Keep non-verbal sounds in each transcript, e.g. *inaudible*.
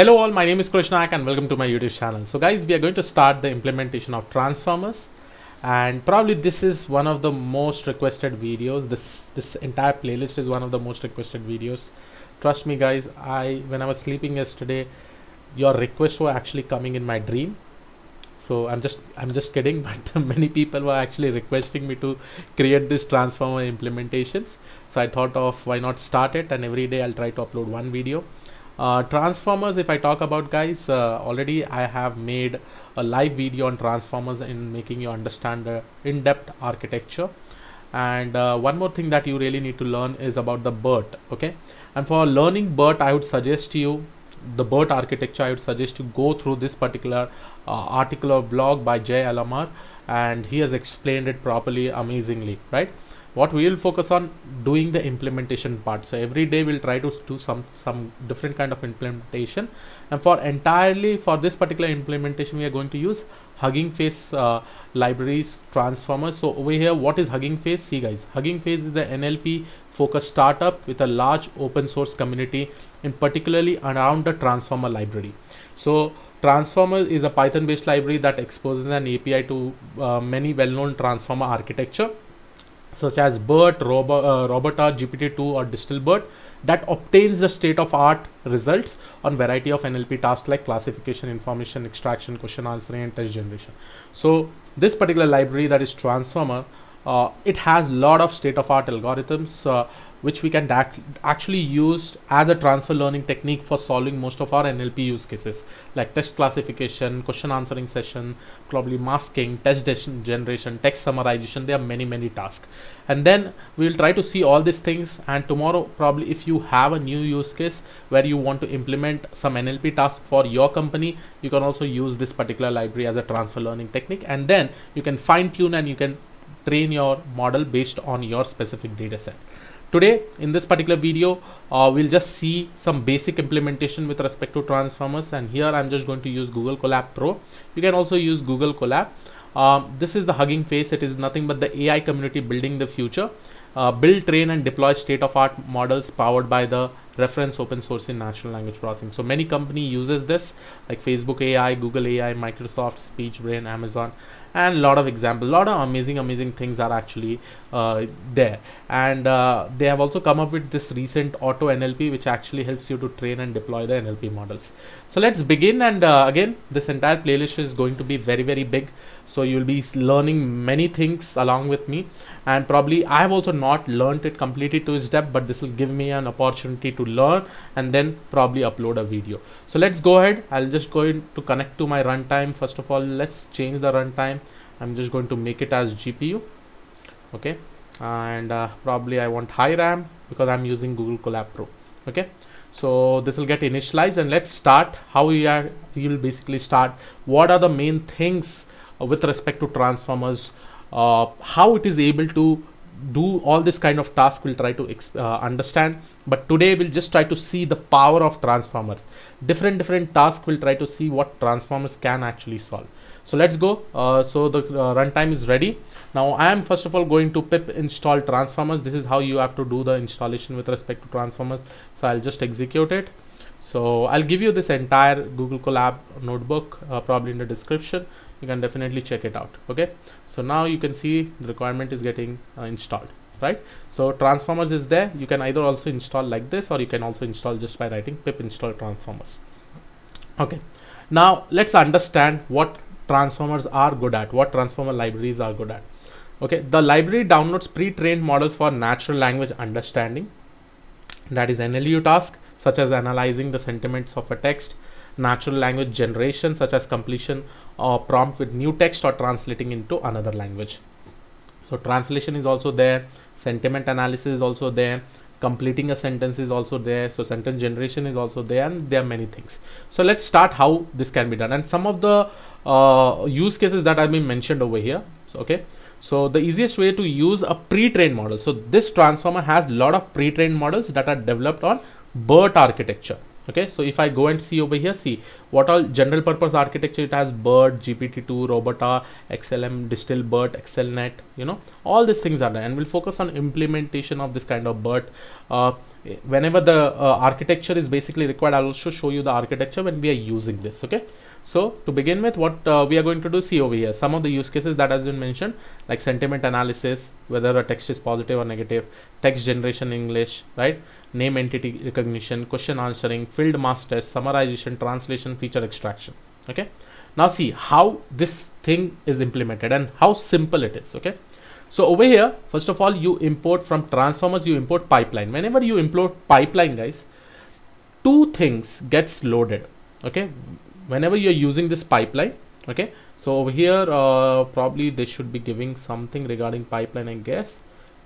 Hello all, my name is Krishnak and welcome to my YouTube channel. So guys, we are going to start the implementation of transformers and probably this is one of the most requested videos. This this entire playlist is one of the most requested videos. Trust me guys, I when I was sleeping yesterday, your requests were actually coming in my dream. So I'm just I'm just kidding, *laughs* but many people were actually requesting me to create this transformer implementations. So I thought of why not start it and every day I'll try to upload one video uh, transformers if i talk about guys uh, already i have made a live video on transformers in making you understand the in-depth architecture and uh, one more thing that you really need to learn is about the BERT okay and for learning BERT I would suggest you the BERT architecture I would suggest you go through this particular uh, article or blog by Jay Alamar and he has explained it properly amazingly right what we will focus on doing the implementation part so every day we'll try to do some some different kind of implementation and for entirely for this particular implementation we are going to use hugging face uh, libraries transformers so over here what is hugging face see guys hugging face is the nlp focused startup with a large open source community in particularly around the transformer library so transformer is a python based library that exposes an api to uh, many well known transformer architecture such as BERT, Robo, uh, Robota, GPT-2 or DistilBERT that obtains the state of art results on variety of NLP tasks like classification, information, extraction, question answering and test generation. So this particular library that is transformer, uh, it has lot of state of art algorithms uh, which we can actually use as a transfer learning technique for solving most of our NLP use cases like test classification, question answering session, probably masking, test generation, text summarization. There are many, many tasks. And then we will try to see all these things. And tomorrow, probably if you have a new use case where you want to implement some NLP task for your company, you can also use this particular library as a transfer learning technique. And then you can fine tune and you can train your model based on your specific data set today in this particular video uh, we'll just see some basic implementation with respect to transformers and here I'm just going to use Google Colab Pro you can also use Google Colab um, this is the hugging face it is nothing but the AI community building the future uh, build train and deploy state-of-art models powered by the reference open source in natural language processing so many company uses this like Facebook AI Google AI Microsoft Speech Brain, Amazon and a lot of example lot of amazing amazing things are actually uh, there and uh, they have also come up with this recent auto nlp which actually helps you to train and deploy the nlp models so let's begin and uh, again this entire playlist is going to be very very big so you'll be learning many things along with me and probably i have also not learned it completely to its depth but this will give me an opportunity to learn and then probably upload a video so let's go ahead i'll just go to connect to my runtime first of all let's change the runtime i'm just going to make it as gpu okay and uh, probably i want high ram because i'm using google collab pro okay so this will get initialized and let's start how we are we will basically start what are the main things uh, with respect to transformers, uh, how it is able to do all this kind of task we'll try to uh, understand but today we'll just try to see the power of transformers different different tasks we'll try to see what transformers can actually solve so let's go uh, so the uh, runtime is ready now i am first of all going to pip install transformers this is how you have to do the installation with respect to transformers so i'll just execute it so i'll give you this entire google collab notebook uh, probably in the description you can definitely check it out okay so now you can see the requirement is getting uh, installed right so transformers is there you can either also install like this or you can also install just by writing pip install transformers okay now let's understand what transformers are good at what transformer libraries are good at okay the library downloads pre-trained models for natural language understanding that is nlu task such as analyzing the sentiments of a text natural language generation such as completion or uh, prompt with new text or translating into another language. So translation is also there, sentiment analysis is also there, completing a sentence is also there, so sentence generation is also there, and there are many things. So let's start how this can be done and some of the uh, use cases that have been mentioned over here. So, okay. So the easiest way to use a pre-trained model. So this transformer has a lot of pre-trained models that are developed on BERT architecture okay so if i go and see over here see what all general purpose architecture it has bird gpt2 robota xlm distill bird xlnet you know all these things are there and we'll focus on implementation of this kind of bird uh, whenever the uh, architecture is basically required i'll also show you the architecture when we are using this okay so to begin with, what uh, we are going to do, see over here, some of the use cases that has been mentioned, like sentiment analysis, whether a text is positive or negative, text generation English, right? Name entity recognition, question answering, field masters, summarization, translation, feature extraction, okay? Now see how this thing is implemented and how simple it is, okay? So over here, first of all, you import from transformers, you import pipeline. Whenever you import pipeline, guys, two things gets loaded, okay? whenever you're using this pipeline okay so over here uh, probably they should be giving something regarding pipeline I guess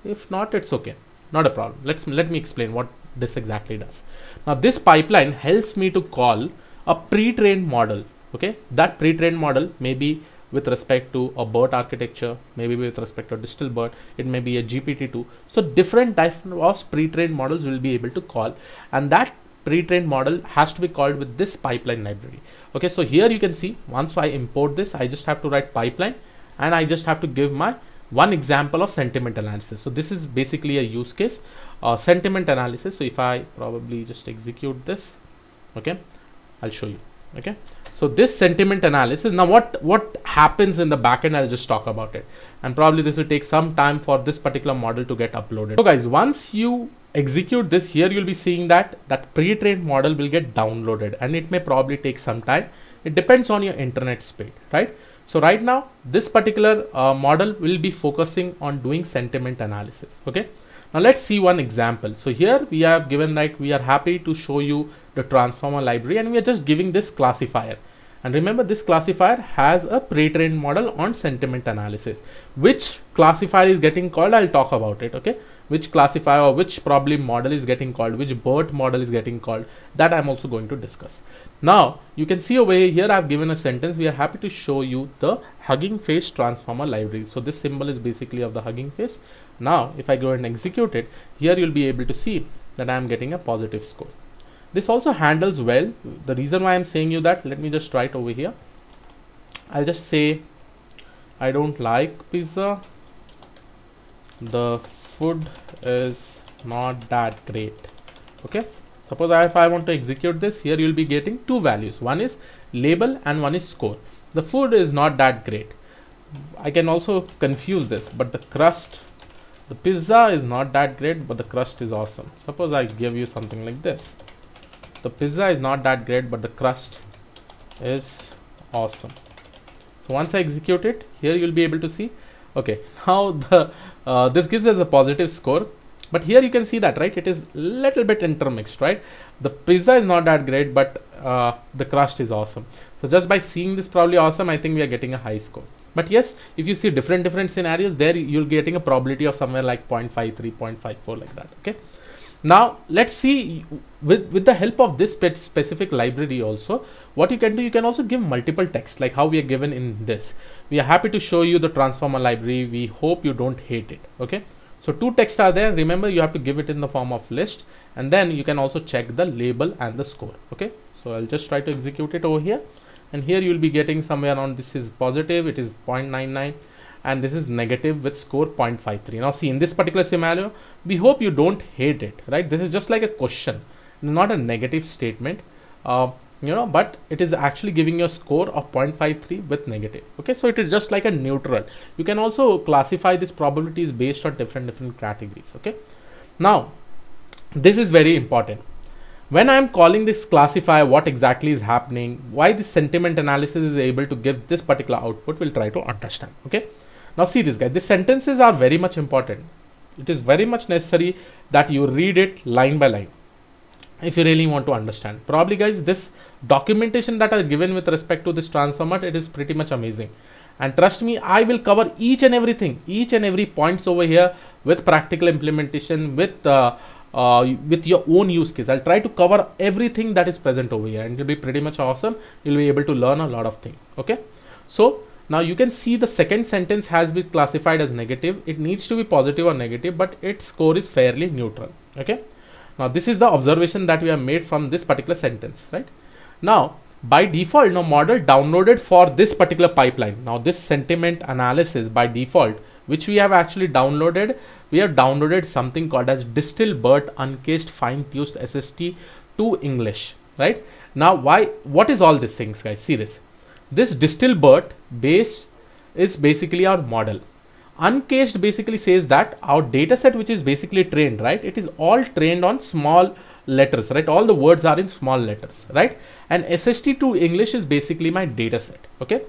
if not it's okay not a problem let's let me explain what this exactly does now this pipeline helps me to call a pre-trained model okay that pre-trained model may be with respect to a BERT architecture, maybe with respect to a digital BERT, it may be a GPT-2. So different types of pre-trained models will be able to call and that pre-trained model has to be called with this pipeline library okay so here you can see once I import this I just have to write pipeline and I just have to give my one example of sentiment analysis so this is basically a use case uh, sentiment analysis so if I probably just execute this okay I'll show you okay so this sentiment analysis now what what happens in the backend I'll just talk about it and probably this will take some time for this particular model to get uploaded so guys once you execute this here you'll be seeing that that pre-trained model will get downloaded and it may probably take some time it depends on your internet speed right so right now this particular uh, model will be focusing on doing sentiment analysis okay now let's see one example so here we have given like we are happy to show you the transformer library and we are just giving this classifier and remember this classifier has a pre-trained model on sentiment analysis which classifier is getting called i'll talk about it okay which classifier or which problem model is getting called, which BERT model is getting called, that I'm also going to discuss. Now, you can see over here, I've given a sentence. We are happy to show you the Hugging Face transformer library. So this symbol is basically of the Hugging Face. Now, if I go and execute it, here you'll be able to see that I'm getting a positive score. This also handles well. The reason why I'm saying you that, let me just try it over here. I'll just say, I don't like pizza. The food is not that great okay suppose if i want to execute this here you'll be getting two values one is label and one is score the food is not that great i can also confuse this but the crust the pizza is not that great but the crust is awesome suppose i give you something like this the pizza is not that great but the crust is awesome so once i execute it here you'll be able to see okay now *laughs* the uh, this gives us a positive score. But here you can see that, right? It is little bit intermixed, right? The pizza is not that great, but uh, the crust is awesome. So just by seeing this probably awesome, I think we are getting a high score. But yes, if you see different different scenarios, there you're getting a probability of somewhere like 0.53, 0.54 like that, okay? now let's see with with the help of this specific library also what you can do you can also give multiple text like how we are given in this we are happy to show you the transformer library we hope you don't hate it okay so two texts are there remember you have to give it in the form of list and then you can also check the label and the score okay so i'll just try to execute it over here and here you'll be getting somewhere around this is positive it is 0.99 and this is negative with score 0.53 now see in this particular scenario we hope you don't hate it right this is just like a question not a negative statement uh, you know but it is actually giving you a score of 0.53 with negative okay so it is just like a neutral you can also classify these probabilities based on different different categories okay now this is very important when i am calling this classifier what exactly is happening why the sentiment analysis is able to give this particular output we'll try to understand okay now see this guy, The sentences are very much important. It is very much necessary that you read it line by line if you really want to understand. Probably guys, this documentation that are given with respect to this transformer, it is pretty much amazing. And trust me, I will cover each and everything, each and every points over here with practical implementation, with uh, uh, with your own use case. I'll try to cover everything that is present over here and it'll be pretty much awesome. You'll be able to learn a lot of things. Okay. So now you can see the second sentence has been classified as negative. It needs to be positive or negative, but its score is fairly neutral. Okay. Now this is the observation that we have made from this particular sentence, right? Now by default, now model downloaded for this particular pipeline. Now this sentiment analysis by default, which we have actually downloaded, we have downloaded something called as distilled but uncased fine-tuned SST to English, right? Now why, what is all these things guys? See this. This Distilbert base is basically our model. Uncased basically says that our data set, which is basically trained, right? It is all trained on small letters, right? All the words are in small letters, right? And SST to English is basically my data set, okay?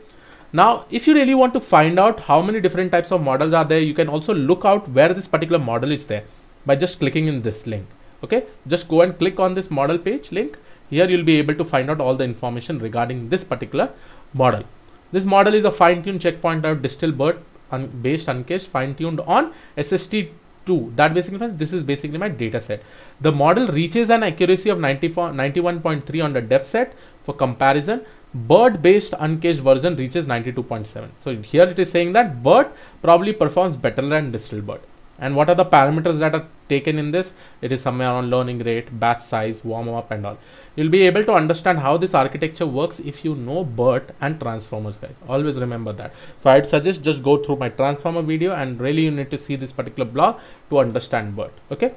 Now, if you really want to find out how many different types of models are there, you can also look out where this particular model is there by just clicking in this link. Okay, just go and click on this model page link. Here you'll be able to find out all the information regarding this particular model. This model is a fine-tuned checkpoint of distal bird un based uncached fine-tuned on SST2. That basically means this is basically my data set. The model reaches an accuracy of 91.3 on the depth set for comparison. Bird based uncached version reaches 92.7. So here it is saying that bird probably performs better than distal bird and what are the parameters that are taken in this it is somewhere on learning rate batch size warm up and all you'll be able to understand how this architecture works if you know BERT and transformers guys always remember that so I'd suggest just go through my transformer video and really you need to see this particular block to understand BERT okay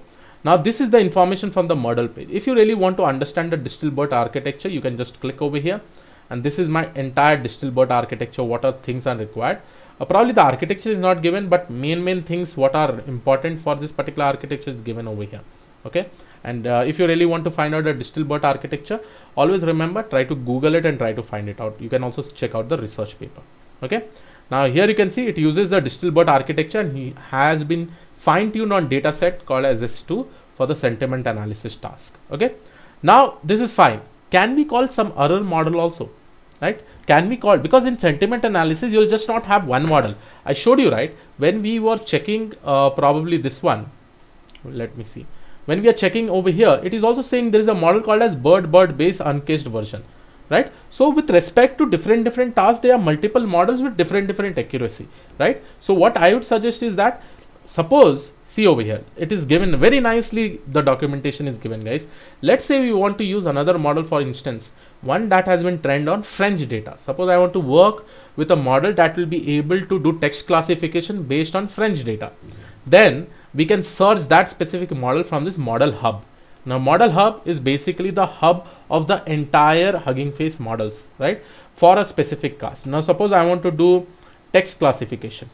now this is the information from the model page if you really want to understand the DistilBERT architecture you can just click over here and this is my entire DistilBERT architecture what are things are required uh, probably the architecture is not given but main main things what are important for this particular architecture is given over here okay and uh, if you really want to find out the distilbert architecture always remember try to google it and try to find it out you can also check out the research paper okay now here you can see it uses the distilbert architecture and he has been fine-tuned on data set called as s2 for the sentiment analysis task okay now this is fine can we call some error model also right can be called because in sentiment analysis you'll just not have one model i showed you right when we were checking uh, probably this one let me see when we are checking over here it is also saying there is a model called as bird bird base uncached version right so with respect to different different tasks there are multiple models with different different accuracy right so what i would suggest is that suppose see over here it is given very nicely the documentation is given guys let's say we want to use another model for instance one that has been trained on French data. Suppose I want to work with a model that will be able to do text classification based on French data. Then we can search that specific model from this model hub. Now model hub is basically the hub of the entire Hugging Face models, right? For a specific class. Now suppose I want to do text classification.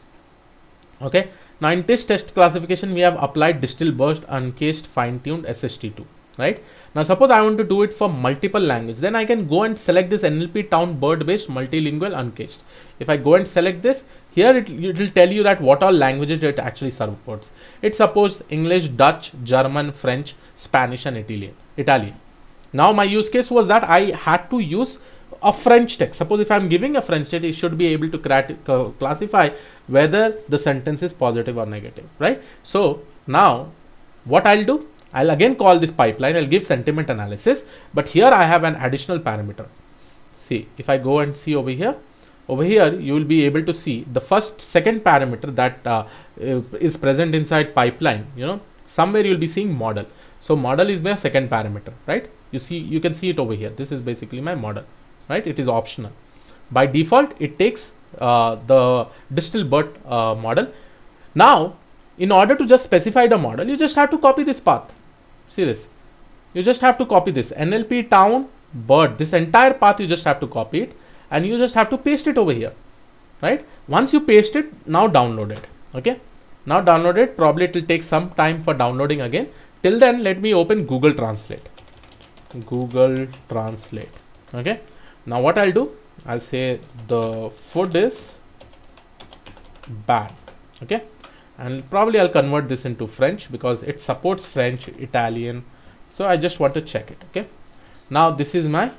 Okay. Now in this test classification, we have applied distilled burst, uncased, fine-tuned SST2, right? Now suppose I want to do it for multiple language, then I can go and select this NLP town bird based multilingual uncached. If I go and select this, here it, it will tell you that what all languages it actually supports. It supports English, Dutch, German, French, Spanish and Italian. Italian. Now my use case was that I had to use a French text. Suppose if I'm giving a French text, it should be able to classify whether the sentence is positive or negative, right? So now what I'll do, I'll again call this pipeline, I'll give sentiment analysis, but here I have an additional parameter. See, if I go and see over here, over here you will be able to see the first second parameter that uh, uh, is present inside pipeline, you know, somewhere you'll be seeing model. So model is my second parameter, right? You see, you can see it over here. This is basically my model, right? It is optional. By default, it takes uh, the Distilbert uh, model. Now, in order to just specify the model, you just have to copy this path See this. You just have to copy this NLP town bird. This entire path you just have to copy it and you just have to paste it over here. Right. Once you paste it, now download it. Okay. Now download it. Probably it will take some time for downloading again. Till then, let me open Google Translate. Google Translate. Okay. Now what I'll do, I'll say the food is bad. Okay and probably I'll convert this into French because it supports French, Italian. So I just want to check it. Okay. Now this is my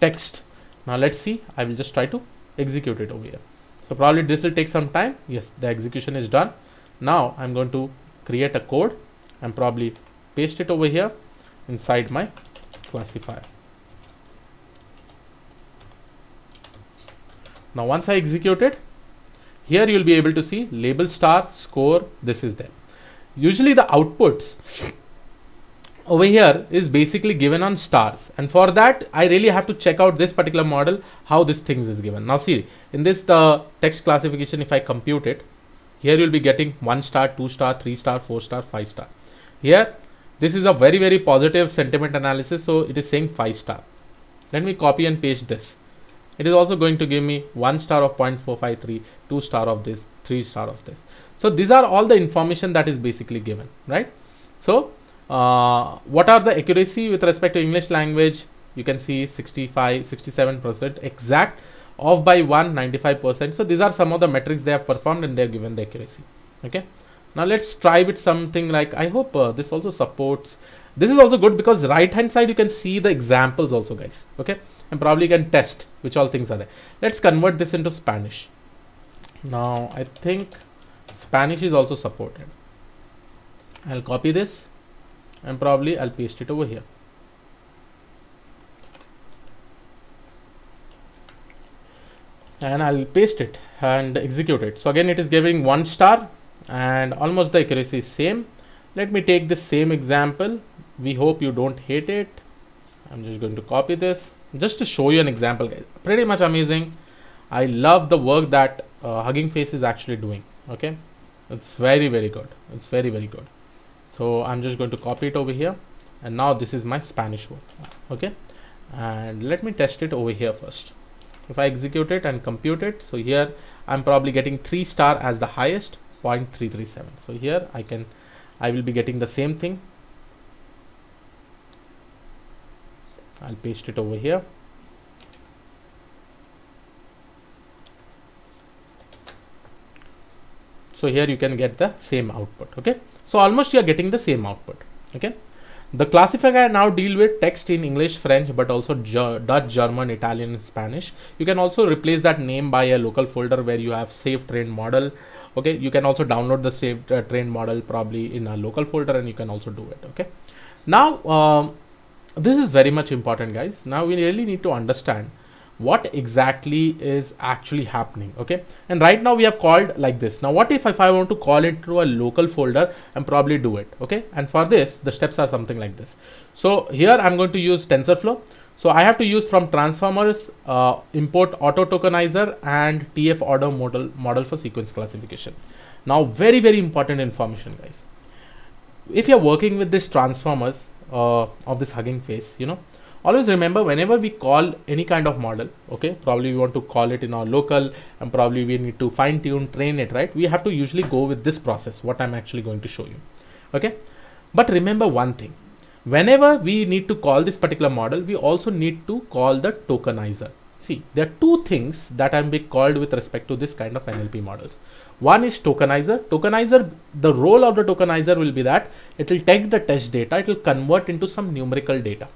text. Now let's see. I will just try to execute it over here. So probably this will take some time. Yes, the execution is done. Now I'm going to create a code and probably paste it over here inside my classifier. Now once I execute it, here you'll be able to see label star, score, this is them. Usually the outputs over here is basically given on stars and for that I really have to check out this particular model how this things is given. Now see in this the uh, text classification if I compute it here you'll be getting 1 star, 2 star, 3 star, 4 star, 5 star. Here this is a very very positive sentiment analysis so it is saying 5 star. Let me copy and paste this. It is also going to give me 1 star of 0.453, two star of this three star of this so these are all the information that is basically given right so uh, what are the accuracy with respect to english language you can see 65 67 percent exact off by 195 percent so these are some of the metrics they have performed and they are given the accuracy okay now let's try with something like i hope uh, this also supports this is also good because right hand side you can see the examples also guys okay and probably you can test which all things are there let's convert this into spanish now I think Spanish is also supported I'll copy this and probably I'll paste it over here and I'll paste it and execute it so again it is giving one star and almost the accuracy is same let me take the same example we hope you don't hate it I'm just going to copy this just to show you an example guys pretty much amazing I love the work that uh, Hugging Face is actually doing. Okay, it's very very good. It's very very good. So I'm just going to copy it over here, and now this is my Spanish word. Okay, and let me test it over here first. If I execute it and compute it, so here I'm probably getting three star as the highest, 0.337. So here I can, I will be getting the same thing. I'll paste it over here. so here you can get the same output okay so almost you are getting the same output okay the classifier now deal with text in English, French, but also Ger Dutch, German, Italian, and Spanish. You can also replace that name by a local folder where you have saved train model. Okay, you can also download the saved uh, train model probably in a local folder and you can also do it. Okay, now um, this is very much important, guys. Now we really need to understand what exactly is actually happening okay and right now we have called like this now what if if i want to call it to a local folder and probably do it okay and for this the steps are something like this so here i'm going to use tensorflow so i have to use from transformers uh, import auto tokenizer and tf order model model for sequence classification now very very important information guys if you're working with this transformers uh, of this hugging face you know always remember whenever we call any kind of model okay probably we want to call it in our local and probably we need to fine tune train it right we have to usually go with this process what i'm actually going to show you okay but remember one thing whenever we need to call this particular model we also need to call the tokenizer see there are two things that i'm being called with respect to this kind of nlp models one is tokenizer tokenizer the role of the tokenizer will be that it will take the test data it will convert into some numerical data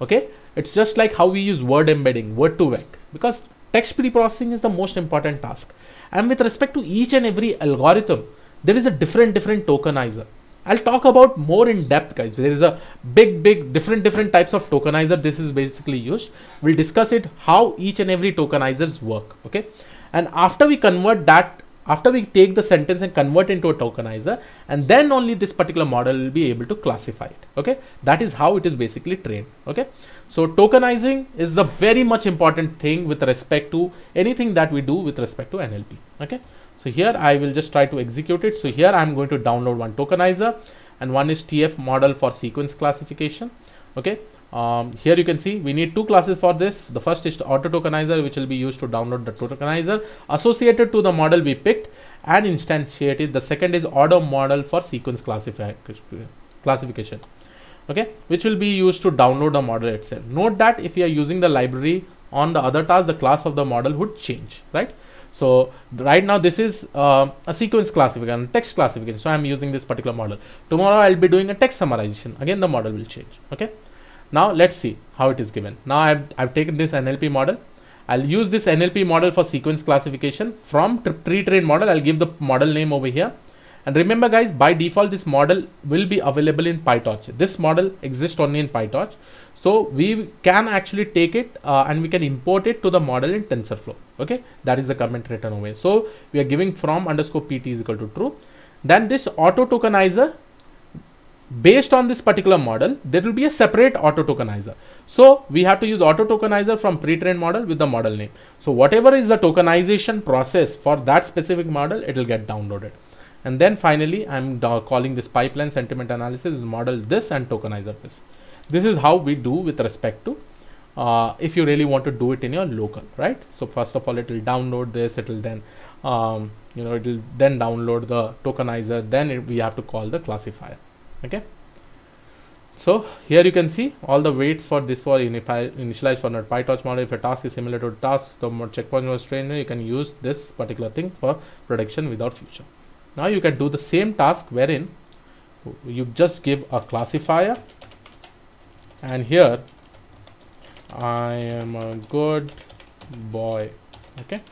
okay it's just like how we use word embedding word to vec because text preprocessing is the most important task and with respect to each and every algorithm there is a different different tokenizer I'll talk about more in depth guys. There is a big, big different, different types of tokenizer. This is basically used. We'll discuss it, how each and every tokenizers work. Okay. And after we convert that after we take the sentence and convert into a tokenizer and then only this particular model will be able to classify it okay that is how it is basically trained okay so tokenizing is the very much important thing with respect to anything that we do with respect to nlp okay so here i will just try to execute it so here i'm going to download one tokenizer and one is tf model for sequence classification okay um, here you can see we need two classes for this. The first is auto tokenizer, which will be used to download the tokenizer associated to the model we picked and instantiated. The second is order model for sequence classification, okay, which will be used to download the model itself. Note that if you are using the library on the other task, the class of the model would change, right? So right now this is uh, a sequence classification, text classification. So I'm using this particular model. Tomorrow I'll be doing a text summarization. Again, the model will change. Okay. Now let's see how it is given. Now I've, I've taken this NLP model. I'll use this NLP model for sequence classification from tree train model. I'll give the model name over here. And remember guys, by default, this model will be available in PyTorch. This model exists only in PyTorch. So we can actually take it uh, and we can import it to the model in TensorFlow. Okay, that is the comment written away. So we are giving from underscore pt is equal to true. Then this auto tokenizer based on this particular model, there will be a separate auto tokenizer. So we have to use auto tokenizer from pre-trained model with the model name. So whatever is the tokenization process for that specific model, it will get downloaded. And then finally, I'm calling this pipeline sentiment analysis model this and tokenizer this. This is how we do with respect to uh, if you really want to do it in your local, right? So first of all, it will download this, it will then um, you know, it will then download the tokenizer. Then it, we have to call the classifier okay so here you can see all the weights for this for initialized for not PyTorch model. If a task is similar to a task, the checkpoint was trained, you can use this particular thing for prediction without future. Now you can do the same task wherein you just give a classifier and here I am a good boy. Okay.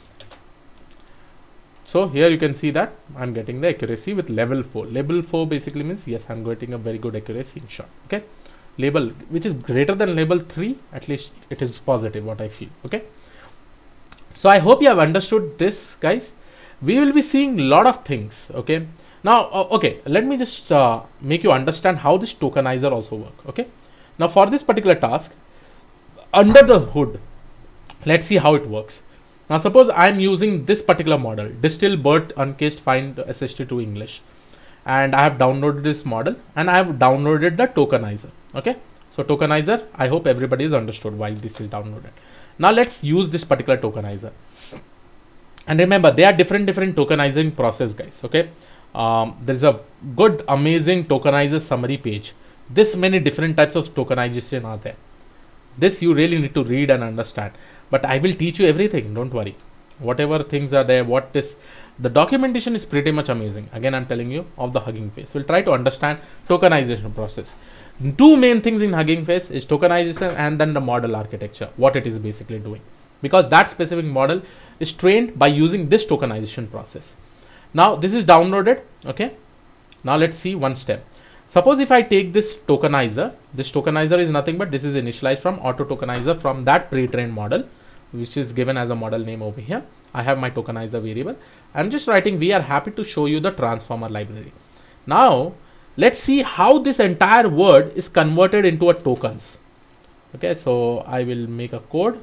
So here you can see that I'm getting the accuracy with level 4. Level 4 basically means yes, I'm getting a very good accuracy in shot. Okay. Label which is greater than level 3, at least it is positive what I feel. Okay. So I hope you have understood this guys. We will be seeing lot of things. Okay. Now, uh, okay, let me just uh, make you understand how this tokenizer also work. Okay. Now for this particular task, under the hood, let's see how it works. Now suppose I'm using this particular model, distill BERT uncaged find SHT2 English. And I have downloaded this model and I have downloaded the tokenizer. Okay. So tokenizer, I hope everybody is understood why this is downloaded. Now let's use this particular tokenizer. And remember, there are different, different tokenizing process guys. Okay. Um, there is a good, amazing tokenizer summary page. This many different types of tokenization are there. This you really need to read and understand but I will teach you everything don't worry whatever things are there what is the documentation is pretty much amazing again I'm telling you of the Hugging Face we'll try to understand tokenization process two main things in Hugging Face is tokenization and then the model architecture what it is basically doing because that specific model is trained by using this tokenization process now this is downloaded okay now let's see one step Suppose if I take this tokenizer, this tokenizer is nothing but this is initialized from auto tokenizer from that pre-trained model, which is given as a model name over here. I have my tokenizer variable. I'm just writing, we are happy to show you the transformer library. Now, let's see how this entire word is converted into a tokens. Okay, so I will make a code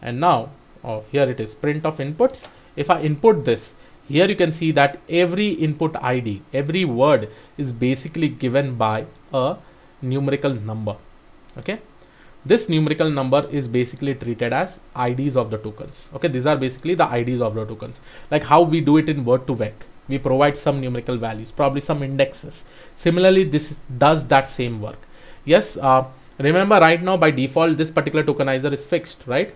and now, oh, here it is print of inputs. If I input this, here you can see that every input ID, every word is basically given by a numerical number. Okay. This numerical number is basically treated as IDs of the tokens. Okay. These are basically the IDs of the tokens. Like how we do it in word to vec. We provide some numerical values, probably some indexes. Similarly, this does that same work. Yes. Uh, remember right now by default, this particular tokenizer is fixed, right?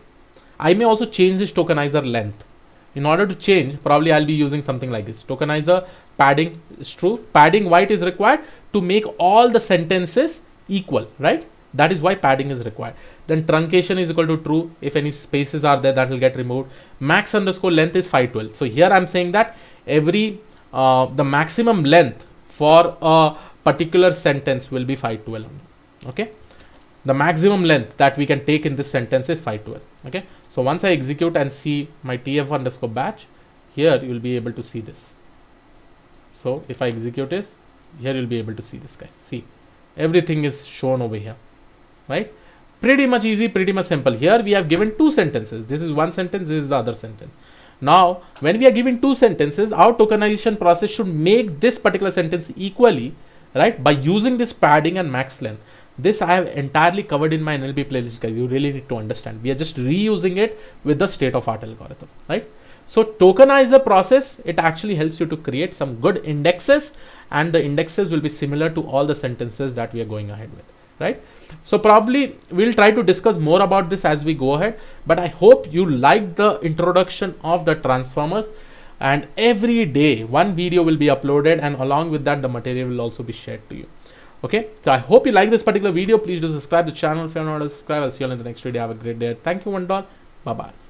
I may also change this tokenizer length in order to change probably i'll be using something like this tokenizer padding is true padding white is required to make all the sentences equal right that is why padding is required then truncation is equal to true if any spaces are there that will get removed max underscore length is 512 so here i'm saying that every uh, the maximum length for a particular sentence will be 512 okay the maximum length that we can take in this sentence is 512 okay so once I execute and see my tf underscore batch, here you will be able to see this. So if I execute this, here you'll be able to see this guy. See, everything is shown over here, right? Pretty much easy, pretty much simple. Here we have given two sentences. This is one sentence, this is the other sentence. Now, when we are given two sentences, our tokenization process should make this particular sentence equally, right? By using this padding and max length. This I have entirely covered in my NLP playlist guys. You really need to understand. We are just reusing it with the state of art algorithm, right? So tokenizer process, it actually helps you to create some good indexes and the indexes will be similar to all the sentences that we are going ahead with, right? So probably we'll try to discuss more about this as we go ahead, but I hope you like the introduction of the transformers and every day one video will be uploaded and along with that the material will also be shared to you okay so i hope you like this particular video please do subscribe to the channel if you're not subscribed i'll see you all in the next video have a great day thank you one doll bye bye